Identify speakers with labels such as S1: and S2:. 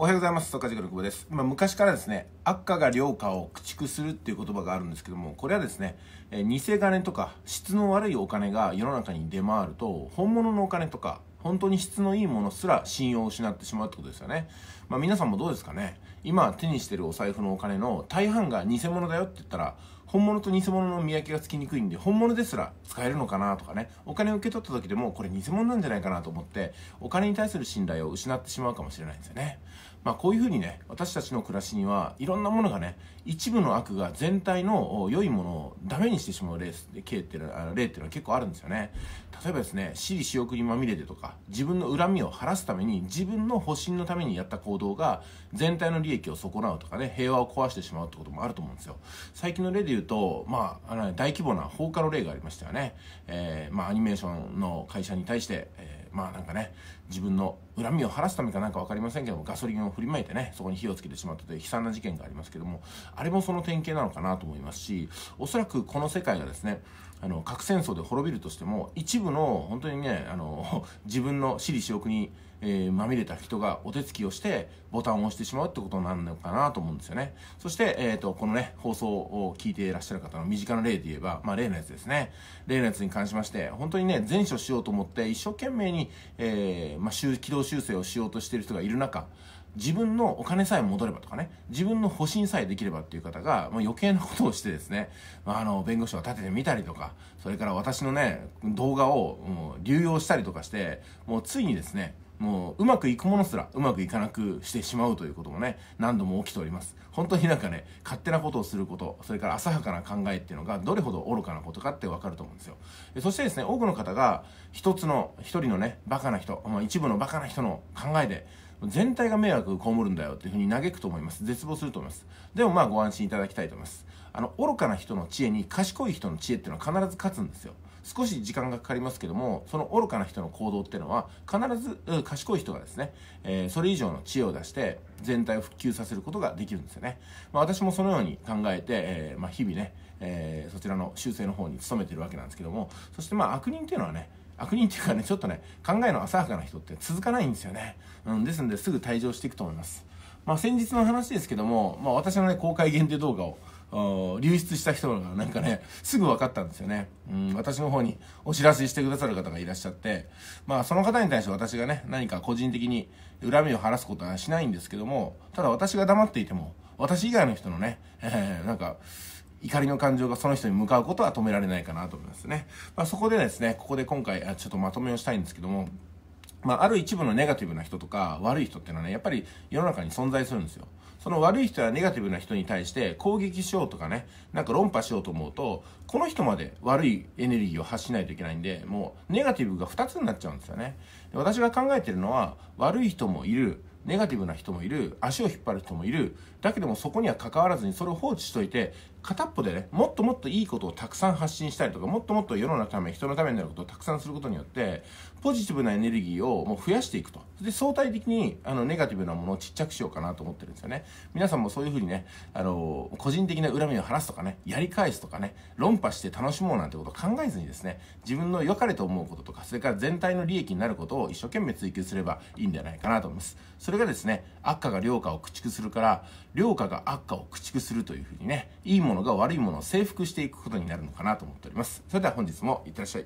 S1: おはようございます。坂地久保です。まあ、昔からですね、悪化が良化を駆逐するっていう言葉があるんですけども、これはですね、え偽金とか質の悪いお金が世の中に出回ると、本物のお金とか、本当に質のいいものすら信用を失ってしまうってことですよね。まあ、皆さんもどうですかね今手にしてるお財布のお金の大半が偽物だよって言ったら、本物と偽物の見分けがつきにくいんで、本物ですら使えるのかなとかね、お金を受け取った時でもこれ偽物なんじゃないかなと思って、お金に対する信頼を失ってしまうかもしれないんですよね。まあこういうふうにね、私たちの暮らしにはいろんなものがね、一部の悪が全体の良いものをダメにしてしまう例っていうのは結構あるんですよね。例えばですね、私利私欲にまみれてとか、自分の恨みを晴らすために自分の保身のためにやった行動が全体の利益を損なうとかね、平和を壊してしまうってこともあると思うんですよ。最近の例でうと、まあ、あの大規模な放火の例がありましたよね。えー、まあ、アニメーションの会社に対して、えーまあなんかね自分の恨みを晴らすためかなんか分かりませんけどもガソリンを振りまいてねそこに火をつけてしまったという悲惨な事件がありますけどもあれもその典型なのかなと思いますしおそらくこの世界がですねあの核戦争で滅びるとしても一部の本当にねあの自分の私利私欲に、えー、まみれた人がお手つきをしてボタンを押してしまうってことになるのかなと思うんですよねそして、えーと、とこのね放送を聞いていらっしゃる方の身近な例で言えば、まあ、例のやつですね例のやつに関しまして本当にね善処しようと思って一生懸命にに、えーまあ、軌道修正をしようとしている人がいる中自分のお金さえ戻ればとかね自分の保身さえできればっていう方が、まあ、余計なことをしてですね、まあ、あの弁護士を立ててみたりとかそれから私のね動画を流用したりとかしてもうついにですねもううまくいくものすらうまくいかなくしてしまうということもね何度も起きております本当になんかね勝手なことをすることそれから浅はかな考えっていうのがどれほど愚かなことかって分かると思うんですよそしてですね多くの方が一つの一人のねバカな人、まあ、一部のバカな人の考えで全体が迷惑を被るんだよっていうふうに嘆くと思います絶望すると思いますでもまあご安心いただきたいと思いますあの愚かな人の知恵に賢い人の知恵っていうのは必ず勝つんですよ少し時間がかかりますけども、その愚かな人の行動っていうのは、必ず賢い人がですね、えー、それ以上の知恵を出して、全体を復旧させることができるんですよね。まあ、私もそのように考えて、えー、まあ、日々ね、えー、そちらの修正の方に努めてるわけなんですけども、そしてまあ、悪人っていうのはね、悪人っていうかね、ちょっとね、考えの浅はかな人って続かないんですよね。うん、ですんですぐ退場していくと思います。まあ、先日の話ですけども、まあ、私のね、公開限定動画を、流出した人がなんかね、すぐ分かったんですよね。うん、私の方にお知らせしてくださる方がいらっしゃって、まあその方に対して私がね、何か個人的に恨みを晴らすことはしないんですけども、ただ私が黙っていても、私以外の人のね、えー、なんか、怒りの感情がその人に向かうことは止められないかなと思いますね。まあ、そこでですね、ここで今回、ちょっとまとめをしたいんですけども、まあ、ある一部のネガティブな人とか悪い人っていうのはね、やっぱり世の中に存在するんですよ。その悪い人やネガティブな人に対して攻撃しようとかね、なんか論破しようと思うと、この人まで悪いエネルギーを発しないといけないんで、もうネガティブが2つになっちゃうんですよね。で私が考えてるのは、悪い人もいる、ネガティブな人もいる、足を引っ張る人もいる、だけどもそこには関わらずにそれを放置しといて、片っぽでねもっともっといいことをたくさん発信したりとかもっともっと世のため人のためになることをたくさんすることによってポジティブなエネルギーをもう増やしていくとで相対的にあのネガティブなものをちっちゃくしようかなと思ってるんですよね皆さんもそういうふうにねあの個人的な恨みを晴らすとかねやり返すとかね論破して楽しもうなんてことを考えずにですね自分の良かれと思うこととかそれから全体の利益になることを一生懸命追求すればいいんじゃないかなと思いますそれがですね悪化が良化を駆逐するから良化が悪化を駆逐するというふうにねいいものものが悪いものを征服していくことになるのかなと思っております。それでは本日もいってらっしゃい。